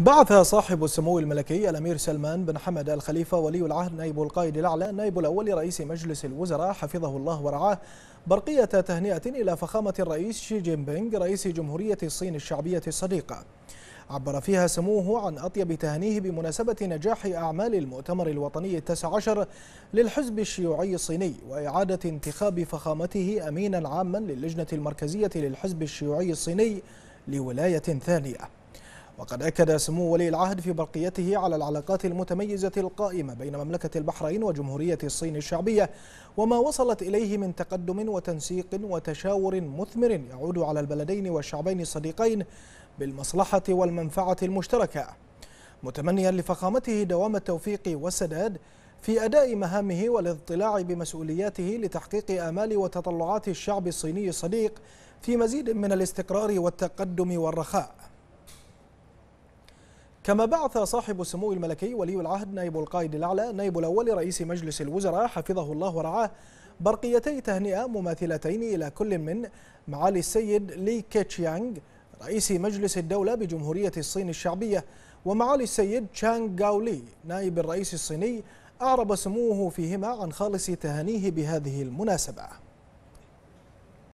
بعث صاحب السمو الملكي الأمير سلمان بن حمد الخليفة ولي العهد نائب القائد الأعلى النائب الأول لرئيس مجلس الوزراء حفظه الله ورعاه برقية تهنئة إلى فخامة الرئيس شي جين بينغ رئيس جمهورية الصين الشعبية الصديقة عبر فيها سموه عن أطيب تهنيه بمناسبة نجاح أعمال المؤتمر الوطني التاسع عشر للحزب الشيوعي الصيني وإعادة انتخاب فخامته أمينا عاما للجنة المركزية للحزب الشيوعي الصيني لولاية ثانية وقد أكد سمو ولي العهد في برقيته على العلاقات المتميزة القائمة بين مملكة البحرين وجمهورية الصين الشعبية وما وصلت إليه من تقدم وتنسيق وتشاور مثمر يعود على البلدين والشعبين الصديقين بالمصلحة والمنفعة المشتركة متمنيا لفخامته دوام التوفيق والسداد في أداء مهامه والاضطلاع بمسؤولياته لتحقيق آمال وتطلعات الشعب الصيني الصديق في مزيد من الاستقرار والتقدم والرخاء كما بعث صاحب السمو الملكي ولي العهد نائب القائد الأعلى نائب الأول رئيس مجلس الوزراء حفظه الله ورعاه برقيتي تهنئة مماثلتين إلى كل من معالي السيد لي كيتشيانغ رئيس مجلس الدولة بجمهورية الصين الشعبية ومعالي السيد تشانغ غاولي نائب الرئيس الصيني أعرب سموه فيهما عن خالص تهانيه بهذه المناسبة